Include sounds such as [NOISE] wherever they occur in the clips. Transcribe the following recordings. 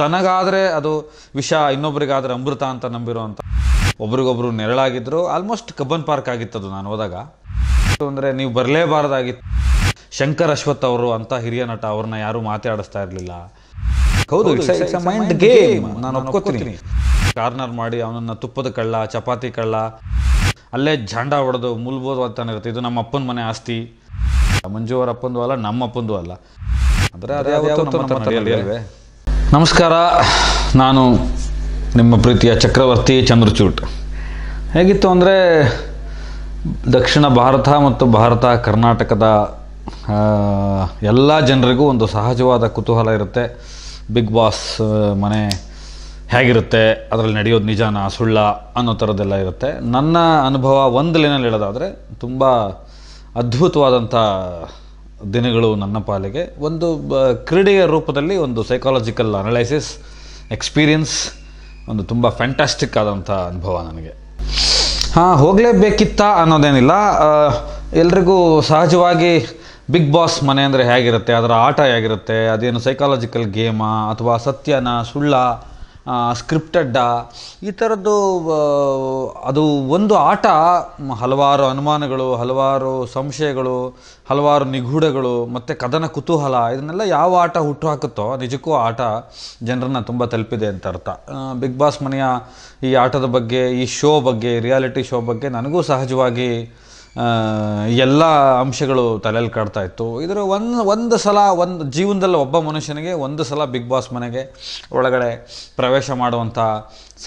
ತನಗಾದರೆ ಅದು ವಿಷ ಇನ್ನೊಬ್ರಿಗಾದರೆ ಅಮೃತ ಅಂತ ನಂಬಿರುವಂಥ ಒಬ್ರಿಗೊಬ್ರು ನೆರಳಾಗಿದ್ದರು ಆಲ್ಮೋಸ್ಟ್ ಕಬ್ಬನ್ ಪಾರ್ಕ್ ಆಗಿತ್ತು ಅದು ನಾನು ಹೋದಾಗ ಅಂದರೆ ನೀವು ಬರಲೇಬಾರ್ದಾಗಿತ್ತು ಶಂಕರ್ ಅಶ್ವಥ್ ಅವರು ಅಂತ ಹಿರಿಯ ನಟ ಅವ್ರನ್ನ ಯಾರೂ ಮಾತಾಡಿಸ್ತಾ ಇರಲಿಲ್ಲ ಹೌದು ಮೈಂಡ್ ಗೇಮ್ ನಾನು ಒಪ್ಕೋತೀನಿ ಕಾರ್ನರ್ ಮಾಡಿ ಅವನನ್ನ ತುಪ್ಪದ ಕಳ್ಳ ಚಪಾತಿ ಕಳ್ಳ ಅಲ್ಲೇ ಝಾಂಡ ಹೊಡೆದು ಮುಲ್ಬೋದು ಅಂತಾನೆ ಇರುತ್ತೆ ಇದು ನಮ್ಮ ಅಪ್ಪನ ಮನೆ ಆಸ್ತಿ ಮಂಜು ಅವರ ಅಪ್ಪಂದು ಅಲ್ಲ ನಮ್ಮ ಅಪ್ಪಂದು ಅಲ್ಲ ಅಂದರೆ ಅದೇ ನಮಸ್ಕಾರ ನಾನು ನಿಮ್ಮ ಪ್ರೀತಿಯ ಚಕ್ರವರ್ತಿ ಚಂದ್ರಚೂಟ್ ಹೇಗಿತ್ತು ಅಂದರೆ ದಕ್ಷಿಣ ಭಾರತ ಮತ್ತು ಭಾರತ ಕರ್ನಾಟಕದ ಎಲ್ಲ ಜನರಿಗೂ ಒಂದು ಸಹಜವಾದ ಕುತೂಹಲ ಇರುತ್ತೆ ಬಿಗ್ ಬಾಸ್ ಮನೆ ಹೇಗಿರುತ್ತೆ ಅದರಲ್ಲಿ ನಡೆಯೋದು ನಿಜಾನ ಸುಳ್ಳ ಅನ್ನೋ ಥರದ್ದೆಲ್ಲ ಇರುತ್ತೆ ನನ್ನ ಅನುಭವ ಒಂದು ಲೈನಲ್ಲಿ ಹೇಳೋದಾದರೆ ತುಂಬ ಅದ್ಭುತವಾದಂಥ ದಿನಗಳು ನನ್ನ ಪಾಲಿಗೆ ಒಂದು ಕ್ರೀಡೆಯ ರೂಪದಲ್ಲಿ ಒಂದು ಸೈಕಾಲಜಿಕಲ್ ಅನಲೈಸಿಸ್ ಎಕ್ಸ್ಪೀರಿಯನ್ಸ್ ಒಂದು ತುಂಬ ಫ್ಯಾಂಟಾಸ್ಟಿಕ್ ಆದಂಥ ಅನುಭವ ನನಗೆ ಹಾಂ ಹೋಗಲೇಬೇಕಿತ್ತ ಅನ್ನೋದೇನಿಲ್ಲ ಎಲ್ರಿಗೂ ಸಹಜವಾಗಿ ಬಿಗ್ ಬಾಸ್ ಮನೆ ಅಂದರೆ ಹೇಗಿರುತ್ತೆ ಅದರ ಆಟ ಹೇಗಿರುತ್ತೆ ಅದೇನು ಸೈಕಾಲಜಿಕಲ್ ಗೇಮಾ ಅಥವಾ ಸತ್ಯನ ಸುಳ್ಳ ಸ್ಕ್ರಿಪ್ಟೆಡ್ಡ ಈ ಥರದ್ದು ಅದು ಒಂದು ಆಟ ಹಲವಾರು ಅನುಮಾನಗಳು ಹಲವಾರು ಸಂಶಯಗಳು ಹಲವಾರು ನಿಗೂಢಗಳು ಮತ್ತು ಕದನ ಕುತೂಹಲ ಇದನ್ನೆಲ್ಲ ಯಾವ ಆಟ ಹುಟ್ಟು ಹಾಕುತ್ತೋ ನಿಜಕ್ಕೂ ಆಟ ಜನರನ್ನು ತುಂಬ ತಲುಪಿದೆ ಅಂತ ಅರ್ಥ ಬಿಗ್ ಬಾಸ್ ಮನೆಯ ಈ ಆಟದ ಬಗ್ಗೆ ಈ ಶೋ ಬಗ್ಗೆ ರಿಯಾಲಿಟಿ ಶೋ ಬಗ್ಗೆ ನನಗೂ ಸಹಜವಾಗಿ ಎಲ್ಲ ಅಂಶಗಳು ತಲೆಯಲ್ಲಿ ಕಾಡ್ತಾ ಇತ್ತು ಇದರ ಒಂದು ಒಂದು ಸಲ ಒಂದು ಜೀವನದಲ್ಲಿ ಒಬ್ಬ ಮನುಷ್ಯನಿಗೆ ಒಂದು ಸಲ ಬಿಗ್ ಬಾಸ್ ಮನೆಗೆ ಒಳಗಡೆ ಪ್ರವೇಶ ಮಾಡುವಂಥ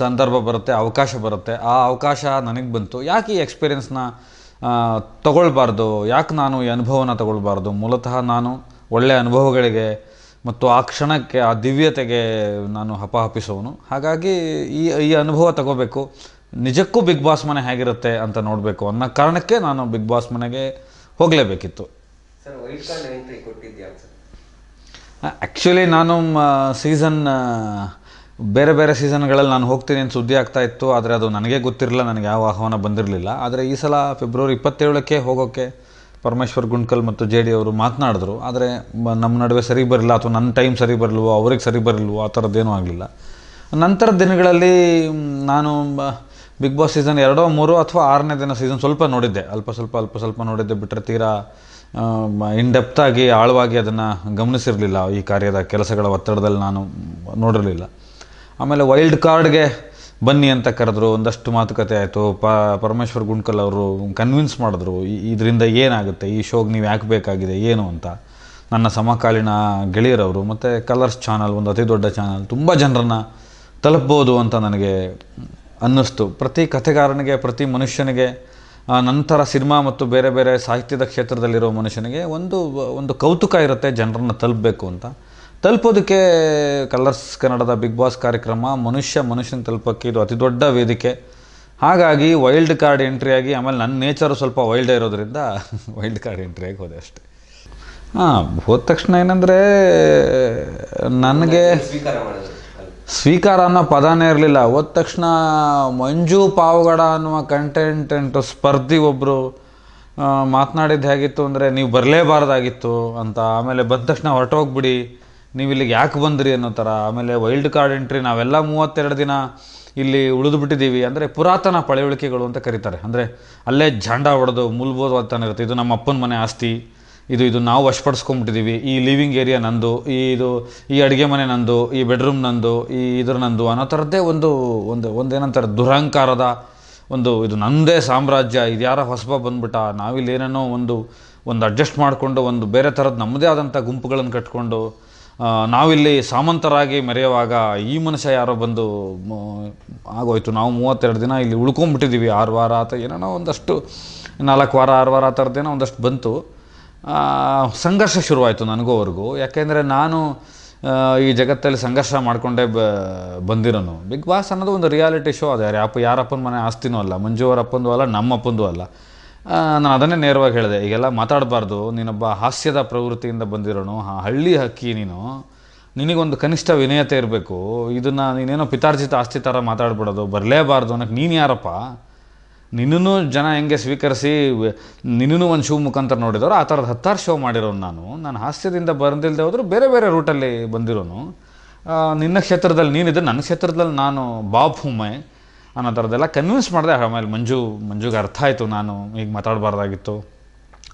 ಸಂದರ್ಭ ಬರುತ್ತೆ ಅವಕಾಶ ಬರುತ್ತೆ ಆ ಅವಕಾಶ ನನಗೆ ಬಂತು ಯಾಕೆ ಈ ಎಕ್ಸ್ಪೀರಿಯನ್ಸ್ನ ತಗೊಳ್ಬಾರ್ದು ಯಾಕೆ ನಾನು ಈ ಅನುಭವನ ತಗೊಳ್ಬಾರ್ದು ಮೂಲತಃ ನಾನು ಒಳ್ಳೆಯ ಅನುಭವಗಳಿಗೆ ಮತ್ತು ಆ ಕ್ಷಣಕ್ಕೆ ಆ ದಿವ್ಯತೆಗೆ ನಾನು ಹಪಹಪಿಸೋನು ಹಾಗಾಗಿ ಈ ಈ ಅನುಭವ ತಗೋಬೇಕು ನಿಜಕ್ಕೂ ಬಿಗ್ ಬಾಸ್ ಮನೆ ಹೇಗಿರುತ್ತೆ ಅಂತ ನೋಡಬೇಕು ಅನ್ನೋ ಕಾರಣಕ್ಕೆ ನಾನು ಬಿಗ್ ಬಾಸ್ ಮನೆಗೆ ಹೋಗಲೇಬೇಕಿತ್ತು ಆ್ಯಕ್ಚುಲಿ ನಾನು ಸೀಸನ್ ಬೇರೆ ಬೇರೆ ಸೀಸನ್ಗಳಲ್ಲಿ ನಾನು ಹೋಗ್ತೀನಿ ಅಂತ ಸುದ್ದಿ ಆಗ್ತಾ ಇತ್ತು ಆದರೆ ಅದು ನನಗೆ ಗೊತ್ತಿರಲಿಲ್ಲ ನನಗೆ ಯಾವ ಆಹ್ವಾನ ಬಂದಿರಲಿಲ್ಲ ಆದರೆ ಈ ಸಲ ಫೆಬ್ರವರಿ ಇಪ್ಪತ್ತೇಳಕ್ಕೆ ಹೋಗೋಕ್ಕೆ ಪರಮೇಶ್ವರ್ ಗುಂಡ್ಕಲ್ ಮತ್ತು ಜೆ ಡಿ ಅವರು ಮಾತನಾಡಿದ್ರು ಆದರೆ ನಮ್ಮ ನಡುವೆ ಸರಿ ಬರಲಿಲ್ಲ ಅಥವಾ ನನ್ನ ಟೈಮ್ ಸರಿ ಬರಲ್ವೋ ಅವ್ರಿಗೆ ಸರಿ ಬರಲ್ವೋ ಆ ಥರದ್ದೇನೂ ಆಗಲಿಲ್ಲ ನಂತರ ದಿನಗಳಲ್ಲಿ ನಾನು ಬಿಗ್ ಬಾಸ್ ಸೀಸನ್ ಎರಡೋ ಮೂರು ಅಥವಾ ಆರನೇ ದಿನ ಸೀಸನ್ ಸ್ವಲ್ಪ ನೋಡಿದ್ದೆ ಅಲ್ಪ ಸ್ವಲ್ಪ ಅಲ್ಪ ಸ್ವಲ್ಪ ನೋಡಿದ್ದೆ ಬಿಟ್ಟರೆ ತೀರಾ ಇನ್ ಡೆಪ್ತಾಗಿ ಆಳವಾಗಿ ಅದನ್ನು ಗಮನಿಸಿರಲಿಲ್ಲ ಈ ಕಾರ್ಯದ ಕೆಲಸಗಳ ಒತ್ತಡದಲ್ಲಿ ನಾನು ನೋಡಿರಲಿಲ್ಲ ಆಮೇಲೆ ವೈಲ್ಡ್ ಕಾರ್ಡ್ಗೆ ಬನ್ನಿ ಅಂತ ಕರೆದ್ರು ಒಂದಷ್ಟು ಮಾತುಕತೆ ಆಯಿತು ಪ ಪರಮೇಶ್ವರ್ ಗುಂಡ್ಕಲ್ ಅವರು ಕನ್ವಿನ್ಸ್ ಮಾಡಿದ್ರು ಇದರಿಂದ ಏನಾಗುತ್ತೆ ಈ ಶೋಗೆ ನೀವು ಯಾಕೆ ಬೇಕಾಗಿದೆ ಏನು ಅಂತ ನನ್ನ ಸಮಕಾಲೀನ ಗೆಳೆಯರವರು ಮತ್ತು ಕಲರ್ಸ್ ಚಾನಲ್ ಒಂದು ಅತಿ ದೊಡ್ಡ ಚಾನಲ್ ತುಂಬ ಜನರನ್ನು ತಲುಪ್ಬೋದು ಅಂತ ನನಗೆ ಅನ್ನಿಸ್ತು ಪ್ರತಿ ಕಥೆಗಾರನಿಗೆ ಪ್ರತಿ ಮನುಷ್ಯನಿಗೆ ನಂತರ ಸಿನಿಮಾ ಮತ್ತು ಬೇರೆ ಬೇರೆ ಸಾಹಿತ್ಯದ ಕ್ಷೇತ್ರದಲ್ಲಿರೋ ಮನುಷ್ಯನಿಗೆ ಒಂದು ಒಂದು ಕೌತುಕ ಇರುತ್ತೆ ಜನರನ್ನು ತಲುಪಬೇಕು ಅಂತ ತಲುಪೋದಕ್ಕೆ ಕಲರ್ಸ್ ಕನ್ನಡದ ಬಿಗ್ ಬಾಸ್ ಕಾರ್ಯಕ್ರಮ ಮನುಷ್ಯ ಮನುಷ್ಯನ ತಲುಪೋಕ್ಕೆ ಇದು ಅತಿ ದೊಡ್ಡ ವೇದಿಕೆ ಹಾಗಾಗಿ ವೈಲ್ಡ್ ಕಾರ್ಡ್ ಎಂಟ್ರಿಯಾಗಿ ಆಮೇಲೆ ನನ್ನ ನೇಚರು ಸ್ವಲ್ಪ ವೈಲ್ಡ್ ಇರೋದರಿಂದ [LAUGHS] ವೈಲ್ಡ್ ಕಾರ್ಡ್ ಎಂಟ್ರಿಯಾಗಿ ಹೋದೆ ಅಷ್ಟೆ ಹಾಂ ಹೋದ ತಕ್ಷಣ ಏನಂದರೆ ನನಗೆ ಸ್ವೀಕಾರ ಅನ್ನೋ ಪದನೇ ಇರಲಿಲ್ಲ ಹೋದ ತಕ್ಷಣ ಮಂಜು ಪಾವಗಡ ಅನ್ನುವ ಕಂಟೆಂಟೆಂಟು ಸ್ಪರ್ಧಿ ಒಬ್ಬರು ಮಾತನಾಡಿದ್ದು ಹೇಗಿತ್ತು ಅಂದರೆ ನೀವು ಬರಲೇಬಾರ್ದಾಗಿತ್ತು ಅಂತ ಆಮೇಲೆ ಬಂದ ತಕ್ಷಣ ಹೊರಟೋಗ್ಬಿಡಿ ನೀವು ಇಲ್ಲಿಗೆ ಯಾಕೆ ಬಂದ್ರಿ ಅನ್ನೋ ಥರ ಆಮೇಲೆ ವೈಲ್ಡ್ ಕಾರ್ಡ್ ಎಂಟ್ರಿ ನಾವೆಲ್ಲ ಮೂವತ್ತೆರಡು ದಿನ ಇಲ್ಲಿ ಉಳಿದುಬಿಟ್ಟಿದ್ದೀವಿ ಅಂದರೆ ಪುರಾತನ ಪಳೆಯುಳಿಕೆಗಳು ಅಂತ ಕರೀತಾರೆ ಅಂದರೆ ಅಲ್ಲೇ ಝಾಂಡ ಹೊಡೆದು ಮೂಲಭೂತವಾಗ್ತಾನೆ ಇರುತ್ತೆ ಇದು ನಮ್ಮ ಅಪ್ಪನ ಮನೆ ಆಸ್ತಿ ಇದು ಇದು ನಾವು ವಶಪಡಿಸ್ಕೊಂಬಿಟ್ಟಿದ್ದೀವಿ ಈ ಲಿವಿಂಗ್ ಏರಿಯಾ ನಂದು ಈ ಇದು ಈ ಅಡುಗೆ ಮನೆ ನಂದು ಈ ಬೆಡ್ರೂಮ್ ನಂದು ಈ ಇದ್ರ ನಂದು ಅನ್ನೋ ಥರದ್ದೇ ಒಂದು ಒಂದು ಒಂದೇನಂತಾರೆ ದುರಹಂಕಾರದ ಒಂದು ಇದು ನನ್ನದೇ ಸಾಮ್ರಾಜ್ಯ ಇದು ಯಾರ ಹೊಸಬ ಬಂದ್ಬಿಟ್ಟ ನಾವಿಲ್ಲಿ ಏನೇನೋ ಒಂದು ಒಂದು ಅಡ್ಜಸ್ಟ್ ಮಾಡಿಕೊಂಡು ಒಂದು ಬೇರೆ ಥರದ ನಮ್ಮದೇ ಆದಂಥ ಗುಂಪುಗಳನ್ನು ಕಟ್ಕೊಂಡು ನಾವಿಲ್ಲಿ ಸಾಮಂತರಾಗಿ ಮೆರೆಯುವಾಗ ಈ ಮನುಷ್ಯ ಯಾರೋ ಬಂದು ಆಗೋಯ್ತು ನಾವು ಮೂವತ್ತೆರಡು ದಿನ ಇಲ್ಲಿ ಉಳ್ಕೊಂಬಿಟ್ಟಿದ್ದೀವಿ ಆರು ವಾರ ಅಥವಾ ಏನೇನೋ ಒಂದಷ್ಟು ನಾಲ್ಕು ವಾರ ಆರು ವಾರ ಆ ಥರದ್ದೇನೋ ಒಂದಷ್ಟು ಬಂತು ಸಂಘರ್ಷ ಶುರುವಾಯಿತು ನನಗೂ ಅವ್ರಿಗೂ ಯಾಕೆಂದರೆ ನಾನು ಈ ಜಗತ್ತಲ್ಲಿ ಸಂಘರ್ಷ ಮಾಡಿಕೊಂಡೇ ಬ ಬಂದಿರೋನು ಬಿಗ್ ಬಾಸ್ ಅನ್ನೋದು ಒಂದು ರಿಯಾಲಿಟಿ ಶೋ ಅದು ಯಾರು ಯಾಪ ಯಾರಪ್ಪನ ಮನೆ ಆಸ್ತಿನೂ ಅಲ್ಲ ಅಪ್ಪಂದು ಅಲ್ಲ ನಮ್ಮಪ್ಪಂದು ಅಲ್ಲ ನಾನು ಅದನ್ನೇ ನೇರವಾಗಿ ಹೇಳಿದೆ ಈಗೆಲ್ಲ ಮಾತಾಡಬಾರ್ದು ನೀನೊಬ್ಬ ಹಾಸ್ಯದ ಪ್ರವೃತ್ತಿಯಿಂದ ಬಂದಿರೋನು ಹಳ್ಳಿ ಹಕ್ಕಿ ನೀನು ನಿನಗೊಂದು ಕನಿಷ್ಠ ವಿನಯತೆ ಇರಬೇಕು ಇದನ್ನು ನೀನೇನೋ ಪಿತಾರ್ಜಿತ ಆಸ್ತಿ ಥರ ಮಾತಾಡ್ಬಿಡೋದು ಬರಲೇಬಾರ್ದು ಅನ್ನೋಕ್ಕೆ ನೀನು ಯಾರಪ್ಪ ನಿನ್ನೂ ಜನ ಹೆಂಗೆ ಸ್ವೀಕರಿಸಿ ನಿನ್ನೂ ಒಂದು ಶೋ ಮುಖಾಂತರ ನೋಡಿದವರು ಆ ಥರದ ಹತ್ತಾರು ಶೋ ಮಾಡಿರೋನು ನಾನು ನಾನು ಹಾಸ್ಯದಿಂದ ಬಂದಿಲ್ಲದೆ ಹೋದರೂ ಬೇರೆ ಬೇರೆ ರೂಟಲ್ಲಿ ಬಂದಿರೋನು ನಿನ್ನ ಕ್ಷೇತ್ರದಲ್ಲಿ ನೀನಿದ್ರೆ ನನ್ನ ಕ್ಷೇತ್ರದಲ್ಲಿ ನಾನು ಬಾಬ್ ಹುಮ್ಮೈ ಅನ್ನೋ ಥರದ್ದೆಲ್ಲ ಕನ್ವಿನ್ಸ್ ಮಾಡಿದೆ ಆಮೇಲೆ ಮಂಜು ಮಂಜುಗೆ ಅರ್ಥ ಆಯಿತು ನಾನು ಈಗ ಮಾತಾಡಬಾರ್ದಾಗಿತ್ತು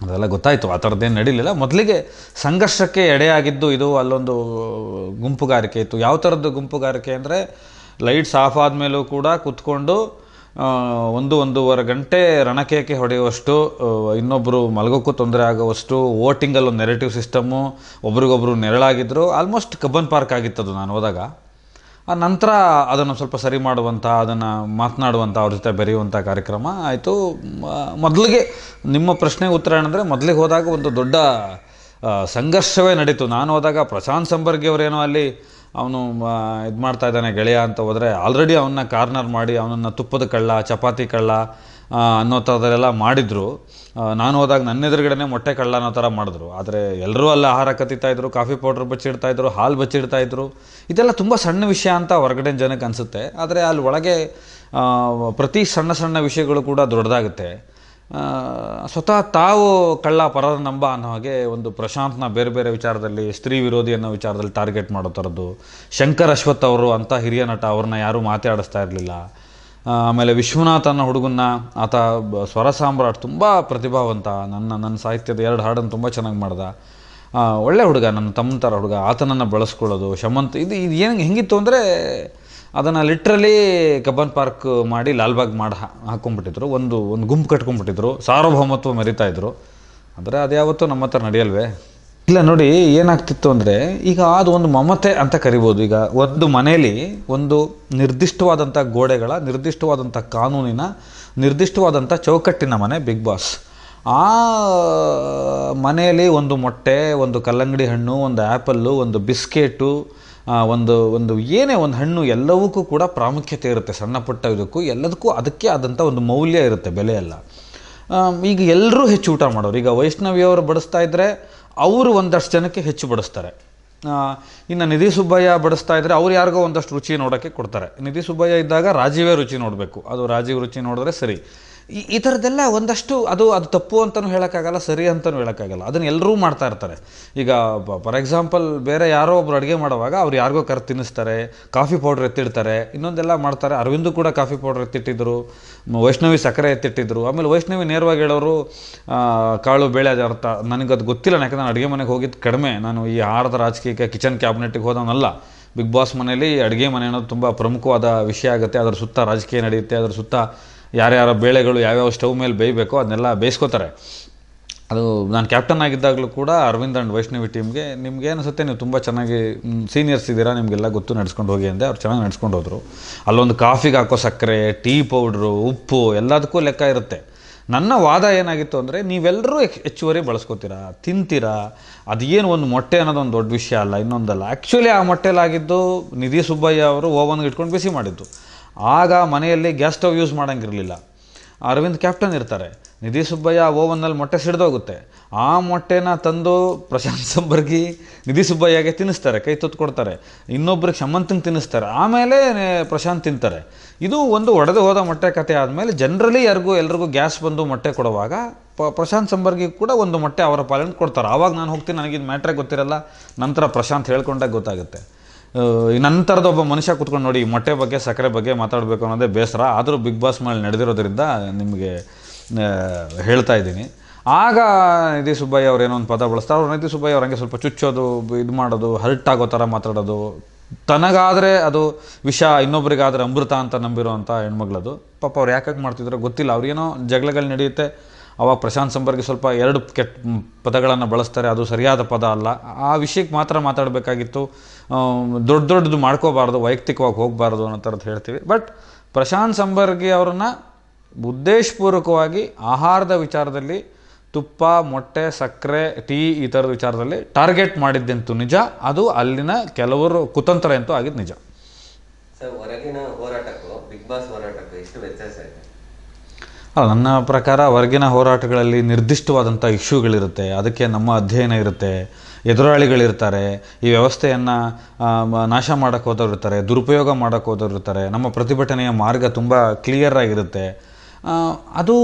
ಅದೆಲ್ಲ ಗೊತ್ತಾಯಿತು ಆ ಥರದ್ದೇನು ನಡೀಲಿಲ್ಲ ಮೊದಲಿಗೆ ಸಂಘರ್ಷಕ್ಕೆ ಎಡೆಯಾಗಿದ್ದು ಇದು ಅಲ್ಲೊಂದು ಗುಂಪುಗಾರಿಕೆ ಇತ್ತು ಯಾವ ಥರದ್ದು ಗುಂಪುಗಾರಿಕೆ ಅಂದರೆ ಲೈಟ್ಸ್ ಆಫ್ ಆದಮೇಲೂ ಕೂಡ ಕೂತ್ಕೊಂಡು ಒಂದು ಒಂದೂವರೆ ಗಂಟೆ ರಣಕೇಕೆ ಹೊಡೆಯುವಷ್ಟು ಇನ್ನೊಬ್ಬರು ಮಲಗೋಕ್ಕೂ ತೊಂದರೆ ಆಗುವಷ್ಟು ವೋಟಿಂಗಲ್ಲಿ ಒಂದು ನೆರೆಟಿವ್ ಸಿಸ್ಟಮ್ಮು ಒಬ್ರಿಗೊಬ್ರು ನೆರಳಾಗಿದ್ದರು ಆಲ್ಮೋಸ್ಟ್ ಕಬ್ಬನ್ ಪಾರ್ಕ್ ಆಗಿತ್ತದು ನಾನು ಹೋದಾಗ ಆ ನಂತರ ಅದನ್ನು ಸ್ವಲ್ಪ ಸರಿ ಮಾಡುವಂಥ ಅದನ್ನು ಮಾತನಾಡುವಂಥ ಅವ್ರ ಜೊತೆ ಬೆರೆಯುವಂಥ ಕಾರ್ಯಕ್ರಮ ಆಯಿತು ಮೊದಲಿಗೆ ನಿಮ್ಮ ಪ್ರಶ್ನೆಗೆ ಉತ್ತರ ಏನಂದರೆ ಮೊದಲಿಗೆ ಹೋದಾಗ ಒಂದು ದೊಡ್ಡ ಸಂಘರ್ಷವೇ ನಡೀತು ನಾನು ಹೋದಾಗ ಪ್ರಶಾಂತ್ ಸಂಬರ್ಗಿಯವರೇನೋ ಅಲ್ಲಿ ಅವನು ಇದು ಮಾಡ್ತಾ ಇದ್ದಾನೆ ಗೆಳೆಯ ಅಂತ ಹೋದರೆ ಆಲ್ರೆಡಿ ಅವನ್ನ ಕಾರ್ನರ್ ಮಾಡಿ ಅವನನ್ನು ತುಪ್ಪದ ಕಳ್ಳ ಚಪಾತಿ ಕಳ್ಳ ಅನ್ನೋ ಥರದ್ದೆಲ್ಲ ಮಾಡಿದರು ನಾನು ಹೋದಾಗ ನನ್ನ ಎದುರುಗಡೆನೇ ಮೊಟ್ಟೆ ಕಳ್ಳ ಅನ್ನೋ ಥರ ಮಾಡಿದ್ರು ಆದರೆ ಎಲ್ಲರೂ ಅಲ್ಲಿ ಆಹಾರ ಇದ್ರು ಕಾಫಿ ಪೌಡ್ರ್ ಬಚ್ಚಿಡ್ತಾಯಿದ್ರು ಹಾಲು ಇದ್ರು ಇದೆಲ್ಲ ತುಂಬ ಸಣ್ಣ ವಿಷಯ ಅಂತ ಹೊರಗಡೆ ಜನಕ್ಕೆ ಅನಿಸುತ್ತೆ ಆದರೆ ಅಲ್ಲಿ ಒಳಗೆ ಪ್ರತಿ ಸಣ್ಣ ಸಣ್ಣ ವಿಷಯಗಳು ಕೂಡ ದೊಡ್ಡದಾಗುತ್ತೆ ಸ್ವತಃ ತಾವು ಕಳ್ಳ ಪರರ ನಂಬ ಅನ್ನೋ ಹಾಗೆ ಒಂದು ಪ್ರಶಾಂತ್ನ ಬೇರೆ ಬೇರೆ ವಿಚಾರದಲ್ಲಿ ಸ್ತ್ರೀ ವಿರೋಧಿ ಅನ್ನೋ ವಿಚಾರದಲ್ಲಿ ಟಾರ್ಗೆಟ್ ಮಾಡೋ ಥರದ್ದು ಶಂಕರ್ ಅಶ್ವಥ್ ಅವರು ಅಂಥ ಹಿರಿಯ ನಟ ಅವ್ರನ್ನ ಯಾರೂ ಮಾತಾಡಿಸ್ತಾ ಇರಲಿಲ್ಲ ಆಮೇಲೆ ವಿಶ್ವನಾಥನ ಹುಡುಗನ್ನ ಆತ ಸ್ವರ ಸಾಮ್ರಾಟ್ ತುಂಬ ಪ್ರತಿಭಾವಂತ ನನ್ನ ನನ್ನ ಸಾಹಿತ್ಯದ ಎರಡು ಹಾಡನ್ನು ತುಂಬ ಚೆನ್ನಾಗಿ ಮಾಡ್ದ ಒಳ್ಳೆ ಹುಡುಗ ನನ್ನ ತಮ್ಮ ಥರ ಹುಡುಗ ಆತನನ್ನು ಬಳಸ್ಕೊಳ್ಳೋದು ಶಮಂತ್ ಇದು ಇದು ಏನು ಹೆಂಗಿತ್ತು ಅಂದರೆ ಅದನ್ನು ಲಿಟ್ರಲಿ ಕಬ್ಬನ್ ಪಾರ್ಕ್ ಮಾಡಿ ಲಾಲ್ಬಾಗ್ ಮಾಡಿ ಹಾಕೊಂಡ್ಬಿಟ್ಟಿದ್ರು ಒಂದು ಒಂದು ಗುಂಪು ಕಟ್ಕೊಂಡ್ಬಿಟ್ಟಿದ್ರು ಸಾರ್ವಭೌಮತ್ವ ಮರಿತಾಯಿದ್ರು ಇದ್ರು ಅದು ಅದ್ಯಾವತ್ತೂ ನಮ್ಮ ಹತ್ರ ನಡೆಯಲ್ವೇ ಇಲ್ಲ ನೋಡಿ ಏನಾಗ್ತಿತ್ತು ಅಂದರೆ ಈಗ ಅದು ಒಂದು ಮಮತೆ ಅಂತ ಕರಿಬೋದು ಈಗ ಒಂದು ಮನೆಯಲ್ಲಿ ಒಂದು ನಿರ್ದಿಷ್ಟವಾದಂಥ ಗೋಡೆಗಳ ನಿರ್ದಿಷ್ಟವಾದಂಥ ಕಾನೂನಿನ ನಿರ್ದಿಷ್ಟವಾದಂಥ ಚೌಕಟ್ಟಿನ ಮನೆ ಬಿಗ್ ಬಾಸ್ ಆ ಮನೆಯಲ್ಲಿ ಒಂದು ಮೊಟ್ಟೆ ಒಂದು ಕಲ್ಲಂಗಡಿ ಹಣ್ಣು ಒಂದು ಆ್ಯಪಲ್ಲು ಒಂದು ಬಿಸ್ಕೆಟು ಒಂದು ಒಂದು ಏನೇ ಒಂದು ಹಣ್ಣು ಎಲ್ಲವಕ್ಕೂ ಕೂಡ ಪ್ರಾಮುಖ್ಯತೆ ಇರುತ್ತೆ ಸಣ್ಣ ಪುಟ್ಟ ಇದಕ್ಕೂ ಎಲ್ಲದಕ್ಕೂ ಅದಕ್ಕೆ ಆದಂಥ ಒಂದು ಮೌಲ್ಯ ಇರುತ್ತೆ ಬೆಲೆ ಎಲ್ಲ ಈಗ ಎಲ್ಲರೂ ಹೆಚ್ಚು ಊಟ ಮಾಡೋರು ಈಗ ವೈಷ್ಣವಿಯವರು ಬಡಿಸ್ತಾ ಇದ್ದರೆ ಅವರು ಒಂದಷ್ಟು ಜನಕ್ಕೆ ಹೆಚ್ಚು ಬಡಿಸ್ತಾರೆ ಇನ್ನು ನಿಧಿ ಸುಬ್ಬಯ್ಯ ಬಡಿಸ್ತಾ ಇದ್ದರೆ ಅವ್ರು ಯಾರಿಗೋ ಒಂದಷ್ಟು ರುಚಿ ನೋಡೋಕ್ಕೆ ಕೊಡ್ತಾರೆ ನಿಧಿ ಸುಬ್ಬಯ್ಯ ಇದ್ದಾಗ ರಾಜೀವೇ ರುಚಿ ನೋಡಬೇಕು ಅದು ರಾಜೀವ್ ರುಚಿ ನೋಡಿದ್ರೆ ಸರಿ ಈ ಥರದ್ದೆಲ್ಲ ಒಂದಷ್ಟು ಅದು ಅದು ತಪ್ಪು ಅಂತಲೂ ಹೇಳೋಕ್ಕಾಗಲ್ಲ ಸರಿ ಅಂತಲೂ ಹೇಳೋಕ್ಕಾಗಲ್ಲ ಅದನ್ನು ಎಲ್ಲರೂ ಮಾಡ್ತಾ ಇರ್ತಾರೆ ಈಗ ಫಾರ್ ಎಕ್ಸಾಂಪಲ್ ಬೇರೆ ಯಾರೋ ಒಬ್ರು ಅಡುಗೆ ಮಾಡುವಾಗ ಅವ್ರು ಯಾರಿಗೋ ಕರೆ ತಿನ್ನಿಸ್ತಾರೆ ಕಾಫಿ ಪೌಡ್ರ್ ಎತ್ತಿಡ್ತಾರೆ ಇನ್ನೊಂದೆಲ್ಲ ಮಾಡ್ತಾರೆ ಅರವಿಂದು ಕೂಡ ಕಾಫಿ ಪೌಡ್ರ್ ಎತ್ತಿಟ್ಟಿದ್ರು ವೈಷ್ಣವಿ ಸಕ್ಕರೆ ಎತ್ತಿಟ್ಟಿದ್ರು ಆಮೇಲೆ ವೈಷ್ಣವಿ ನೇರವಾಗಿ ಹೇಳೋರು ಕಾಳು ಬೇಳೆ ಅರ್ಥ ನನಗದು ಗೊತ್ತಿಲ್ಲ ಯಾಕಂದ್ರೆ ನಾನು ಅಡುಗೆ ಮನೆಗೆ ಹೋಗಿದ್ದು ಕಡಿಮೆ ನಾನು ಈ ಆಹಾರದ ರಾಜಕೀಯ ಕಿಚನ್ ಕ್ಯಾಬಿನೆಟ್ಗೆ ಹೋದವನಲ್ಲ ಬಿಗ್ ಬಾಸ್ ಮನೆಯಲ್ಲಿ ಅಡುಗೆ ಮನೆ ಅನ್ನೋದು ತುಂಬ ಪ್ರಮುಖವಾದ ವಿಷಯ ಆಗುತ್ತೆ ಅದರ ಸುತ್ತ ರಾಜಕೀಯ ನಡೆಯುತ್ತೆ ಅದರ ಸುತ್ತ ಯಾರ್ಯಾರ ಬೇಳೆಗಳು ಯಾವ್ಯಾವ ಸ್ಟವ್ ಮೇಲೆ ಬೇಯಬೇಕೋ ಅದನ್ನೆಲ್ಲ ಬೇಯಿಸ್ಕೋತಾರೆ ಅದು ನಾನು ಕ್ಯಾಪ್ಟನ್ ಆಗಿದ್ದಾಗಲೂ ಕೂಡ ಅರವಿಂದ್ ಆ್ಯಂಡ್ ವೈಷ್ಣವಿ ಟೀಮ್ಗೆ ನಿಮ್ಗೆ ಅನಿಸುತ್ತೆ ನೀವು ತುಂಬ ಚೆನ್ನಾಗಿ ಸೀನಿಯರ್ಸ್ ಇದ್ದೀರಾ ನಿಮಗೆಲ್ಲ ಗೊತ್ತು ನಡೆಸ್ಕೊಂಡು ಹೋಗಿ ಅಂದೆ ಅವ್ರು ಚೆನ್ನಾಗಿ ನಡ್ಸ್ಕೊಂಡು ಹೋದರು ಅಲ್ಲೊಂದು ಕಾಫಿಗೆ ಹಾಕೋ ಸಕ್ಕರೆ ಟೀ ಪೌಡ್ರು ಉಪ್ಪು ಎಲ್ಲದಕ್ಕೂ ಲೆಕ್ಕ ಇರುತ್ತೆ ನನ್ನ ವಾದ ಏನಾಗಿತ್ತು ಅಂದರೆ ನೀವೆಲ್ಲರೂ ಹೆಚ್ಚುವರಿ ಬಳಸ್ಕೋತೀರಾ ತಿಂತೀರಾ ಅದೇನು ಒಂದು ಮೊಟ್ಟೆ ಅನ್ನೋದು ಒಂದು ದೊಡ್ಡ ವಿಷಯ ಅಲ್ಲ ಇನ್ನೊಂದಲ್ಲ ಆ್ಯಕ್ಚುಲಿ ಆ ಮೊಟ್ಟೆಲಾಗಿದ್ದು ನಿಧಿ ಸುಬ್ಬಯ್ಯ ಅವರು ಓವನ್ಗೆ ಇಟ್ಕೊಂಡು ಬಿಸಿ ಮಾಡಿದ್ದು ಆಗ ಮನೆಯಲ್ಲಿ ಗ್ಯಾಸ್ ಸ್ಟವ್ ಯೂಸ್ ಮಾಡೋಂಗಿರಲಿಲ್ಲ ಅರವಿಂದ್ ಕ್ಯಾಪ್ಟನ್ ಇರ್ತಾರೆ ನಿಧಿ ಸುಬ್ಬಯ್ಯ ಓವನ್ನಲ್ಲಿ ಮೊಟ್ಟೆ ಸಿಡ್ದೋಗುತ್ತೆ ಆ ಮೊಟ್ಟೆನ ತಂದು ಪ್ರಶಾಂತ್ ಸಂಬರ್ಗಿ ನಿಧಿ ಸುಬ್ಬಯ್ಯಗೆ ತಿನ್ನಿಸ್ತಾರೆ ಕೈ ತೊತ್ತು ಕೊಡ್ತಾರೆ ಇನ್ನೊಬ್ರಿಗೆ ಶಮಂತಂಗೆ ತಿನ್ನಿಸ್ತಾರೆ ಆಮೇಲೆ ಪ್ರಶಾಂತ್ ತಿಂತಾರೆ ಇದು ಒಂದು ಒಡೆದು ಹೋದ ಮೊಟ್ಟೆ ಕತೆ ಆದಮೇಲೆ ಜನರಲಿ ಯಾರಿಗೂ ಎಲ್ರಿಗೂ ಗ್ಯಾಸ್ ಬಂದು ಮೊಟ್ಟೆ ಕೊಡುವಾಗ ಪ ಪ್ರಶಾಂತ್ ಸಂಬರ್ಗಿ ಕೂಡ ಒಂದು ಮೊಟ್ಟೆ ಅವರ ಪಾಲನೆ ಕೊಡ್ತಾರೆ ಆವಾಗ ನಾನು ಹೋಗ್ತೀನಿ ನನಗಿದು ಮ್ಯಾಟ್ರೇ ಗೊತ್ತಿರಲ್ಲ ನಂತರ ಪ್ರಶಾಂತ್ ಹೇಳ್ಕೊಂಡಾಗ ಗೊತ್ತಾಗುತ್ತೆ ನಂತರದ ಒಬ್ಬ ಮನುಷ್ಯ ಕುತ್ಕೊಂಡು ನೋಡಿ ಮೊಟ್ಟೆ ಬಗ್ಗೆ ಸಕ್ಕರೆ ಬಗ್ಗೆ ಮಾತಾಡಬೇಕು ಅನ್ನೋದೇ ಬೇಸರ ಆದರೂ ಬಿಗ್ ಬಾಸ್ ಮೇಲೆ ನಡೆದಿರೋದ್ರಿಂದ ನಿಮಗೆ ಹೇಳ್ತಾ ಇದ್ದೀನಿ ಆಗ ನಿಧಿ ಸುಬ್ಬಯ್ಯ ಅವ್ರು ಏನೋ ಒಂದು ಪದ ಬಳಸ್ತಾರೆ ಅವ್ರು ನಿಧಿ ಸುಬ್ಬಯ್ಯ ಅವ್ರು ಹಂಗೆ ಸ್ವಲ್ಪ ಚುಚ್ಚೋದು ಇದು ಮಾಡೋದು ಹರ್ಟ್ ಆಗೋ ಥರ ಮಾತಾಡೋದು ತನಗಾದರೆ ಅದು ವಿಷ ಇನ್ನೊಬ್ರಿಗಾದರೆ ಅಮೃತ ಅಂತ ನಂಬಿರೋ ಅಂಥ ಹೆಣ್ಮಗಳದು ಪಾಪ ಅವ್ರು ಯಾಕಾಗಿ ಮಾಡ್ತಿದ್ರು ಗೊತ್ತಿಲ್ಲ ಅವ್ರಿಗೇನೋ ಜಗಳಗಳು ನಡೆಯುತ್ತೆ ಅವಾಗ ಪ್ರಶಾಂತ್ ಸಂಬರ್ಗೆ ಸ್ವಲ್ಪ ಎರಡು ಕೆಟ್ಟ ಪದಗಳನ್ನು ಬಳಸ್ತಾರೆ ಅದು ಸರಿಯಾದ ಪದ ಅಲ್ಲ ಆ ವಿಷಯಕ್ಕೆ ಮಾತ್ರ ಮಾತಾಡಬೇಕಾಗಿತ್ತು ದೊಡ್ಡ ದೊಡ್ಡದು ಮಾಡ್ಕೋಬಾರ್ದು ವೈಯಕ್ತಿಕವಾಗಿ ಹೋಗಬಾರ್ದು ಅನ್ನೋ ಥರದ್ದು ಹೇಳ್ತೀವಿ ಬಟ್ ಪ್ರಶಾಂತ್ ಸಂಬರ್ಗಿ ಅವ್ರನ್ನ ಉದ್ದೇಶಪೂರ್ವಕವಾಗಿ ಆಹಾರದ ವಿಚಾರದಲ್ಲಿ ತುಪ್ಪ ಮೊಟ್ಟೆ ಸಕ್ಕರೆ ಟೀ ಈ ಥರದ ವಿಚಾರದಲ್ಲಿ ಟಾರ್ಗೆಟ್ ಮಾಡಿದ್ದಂತೂ ನಿಜ ಅದು ಅಲ್ಲಿನ ಕೆಲವರು ಕುತಂತ್ರ ಅಂತೂ ಆಗಿದ್ದು ನಿಜ ಸರ್ ಹೊರಗಿನ ಹೋರಾಟಕ್ಕೂ ಬಿಗ್ ಬಾಸ್ ಹೋರಾಟಕ್ಕೂ ಎಷ್ಟು ವ್ಯತ್ಯಾಸ ಇದೆ ಅಲ್ಲ ನನ್ನ ಪ್ರಕಾರ ಹೊರಗಿನ ಹೋರಾಟಗಳಲ್ಲಿ ನಿರ್ದಿಷ್ಟವಾದಂಥ ಇಶ್ಯೂಗಳಿರುತ್ತೆ ಅದಕ್ಕೆ ನಮ್ಮ ಅಧ್ಯಯನ ಇರುತ್ತೆ ಎದುರಾಳಿಗಳಿರ್ತಾರೆ ಈ ವ್ಯವಸ್ಥೆಯನ್ನು ನಾಶ ಮಾಡಕ್ಕೆ ಹೋದವ್ರು ಇರ್ತಾರೆ ದುರುಪಯೋಗ ಮಾಡೋಕ್ಕೆ ಹೋದವ್ರು ಇರ್ತಾರೆ ನಮ್ಮ ಪ್ರತಿಭಟನೆಯ ಮಾರ್ಗ ತುಂಬ ಕ್ಲಿಯರ್ ಆಗಿರುತ್ತೆ ಅದು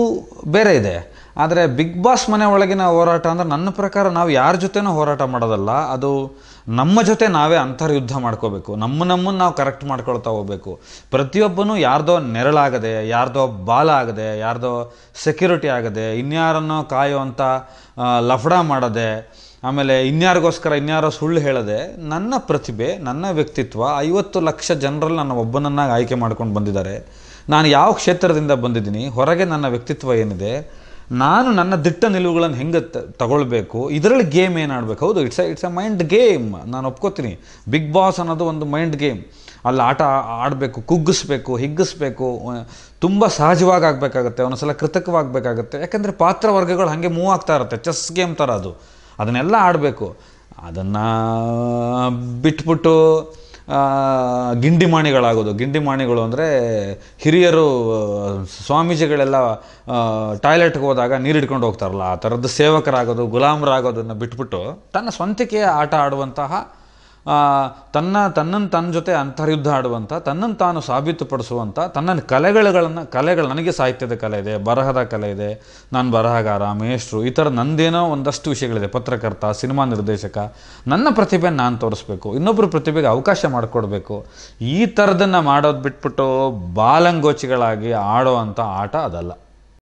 ಬೇರೆ ಇದೆ ಆದರೆ ಬಿಗ್ ಬಾಸ್ ಮನೆ ಒಳಗಿನ ಹೋರಾಟ ಅಂದರೆ ನನ್ನ ಪ್ರಕಾರ ನಾವು ಯಾರ ಜೊತೆನೂ ಹೋರಾಟ ಮಾಡೋದಲ್ಲ ಅದು ನಮ್ಮ ಜೊತೆ ನಾವೇ ಅಂತರ್ಯುದ್ಧ ಮಾಡ್ಕೋಬೇಕು ನಮ್ಮ ನಮ್ಮನ್ನು ನಾವು ಕರೆಕ್ಟ್ ಮಾಡ್ಕೊಳ್ತಾ ಹೋಗ್ಬೇಕು ಪ್ರತಿಯೊಬ್ಬನೂ ಯಾರ್ದೋ ನೆರಳಾಗದೆ ಯಾರ್ದೋ ಬಾಲ ಆಗದೆ ಯಾರ್ದೋ ಸೆಕ್ಯೂರಿಟಿ ಆಗದೆ ಇನ್ಯಾರನ್ನೋ ಕಾಯುವಂಥ ಲಫಡ ಮಾಡದೆ ಆಮೇಲೆ ಇನ್ಯಾರಿಗೋಸ್ಕರ ಇನ್ಯಾರೋ ಸುಳ್ಳು ಹೇಳದೆ ನನ್ನ ಪ್ರತಿಭೆ ನನ್ನ ವ್ಯಕ್ತಿತ್ವ ಐವತ್ತು ಲಕ್ಷ ಜನರಲ್ಲಿ ನನ್ನ ಒಬ್ಬನನ್ನಾಗಿ ಆಯ್ಕೆ ಮಾಡ್ಕೊಂಡು ಬಂದಿದ್ದಾರೆ ನಾನು ಯಾವ ಕ್ಷೇತ್ರದಿಂದ ಬಂದಿದ್ದೀನಿ ಹೊರಗೆ ನನ್ನ ವ್ಯಕ್ತಿತ್ವ ಏನಿದೆ ನಾನು ನನ್ನ ದಿಟ್ಟ ನಿಲುವುಗಳನ್ನು ಹೆಂಗೆ ತಗೊಳ್ಬೇಕು ಇದರಲ್ಲಿ ಗೇಮ್ ಏನು ಆಡಬೇಕು ಹೌದು it's a it's uh mind game ನಾನು ಒಪ್ಕೋತೀನಿ ಬಿಗ್ ಬಾಸ್ ಅನ್ನೋದು ಒಂದು ಮೈಂಡ್ ಗೇಮ್ ಅಲ್ಲಿ ಆಟ ಆಡಬೇಕು ಕುಗ್ಗಿಸ್ಬೇಕು ಹಿಗ್ಗಿಸ್ಬೇಕು ತುಂಬ ಸಹಜವಾಗಿ ಆಗಬೇಕಾಗತ್ತೆ ಒಂದೊಂದ್ಸಲ ಕೃತಕವಾಗಬೇಕಾಗತ್ತೆ ಯಾಕಂದರೆ ಪಾತ್ರ ವರ್ಗಗಳು ಹಾಗೆ ಮೂವ್ ಆಗ್ತಾ ಇರುತ್ತೆ ಚೆಸ್ ಗೇಮ್ ಥರ ಅದು ಅದನ್ನೆಲ್ಲ ಆಡಬೇಕು ಅದನ್ನು ಬಿಟ್ಬಿಟ್ಟು ಗಿಂಡಿಮಾಣಿಗಳಾಗೋದು ಗಿಂಡಿಮಾಣಿಗಳು ಅಂದರೆ ಹಿರಿಯರು ಸ್ವಾಮೀಜಿಗಳೆಲ್ಲ ಟಾಯ್ಲೆಟ್ಗೆ ಹೋದಾಗ ನೀರಿಡ್ಕೊಂಡು ಹೋಗ್ತಾರಲ್ಲ ಆ ಥರದ್ದು ಸೇವಕರಾಗೋದು ಗುಲಾಮರಾಗೋದನ್ನು ಬಿಟ್ಬಿಟ್ಟು ತನ್ನ ಸ್ವಂತಿಕೆಯ ಆಟ ಆಡುವಂತಹ ತನ್ನ ತನ್ನನ್ನು ತನ್ನ ಜೊತೆ ಅಂತರ್ಯುದ್ಧ ಆಡುವಂಥ ತನ್ನನ್ನು ತಾನು ಸಾಬೀತುಪಡಿಸುವಂಥ ತನ್ನ ಕಲೆಗಳನ್ನು ಕಲೆಗಳು ನನಗೆ ಸಾಹಿತ್ಯದ ಕಲೆ ಇದೆ ಬರಹದ ಕಲೆ ಇದೆ ನಾನು ಬರಹಗಾರ ಮೇಷ್ಟ್ರು ಈ ಥರ ನಂದೇನೋ ಒಂದಷ್ಟು ವಿಷಯಗಳಿದೆ ಪತ್ರಕರ್ತ ಸಿನಿಮಾ ನಿರ್ದೇಶಕ ನನ್ನ ಪ್ರತಿಭೆಯನ್ನು ನಾನು ತೋರಿಸ್ಬೇಕು ಇನ್ನೊಬ್ಬರ ಪ್ರತಿಭೆಗೆ ಅವಕಾಶ ಮಾಡಿಕೊಡ್ಬೇಕು ಈ ಥರದನ್ನು ಮಾಡೋದು ಬಿಟ್ಬಿಟ್ಟು ಬಾಲಂಗೋಚಿಗಳಾಗಿ ಆಡೋ ಅಂಥ ಆಟ ಅದಲ್ಲ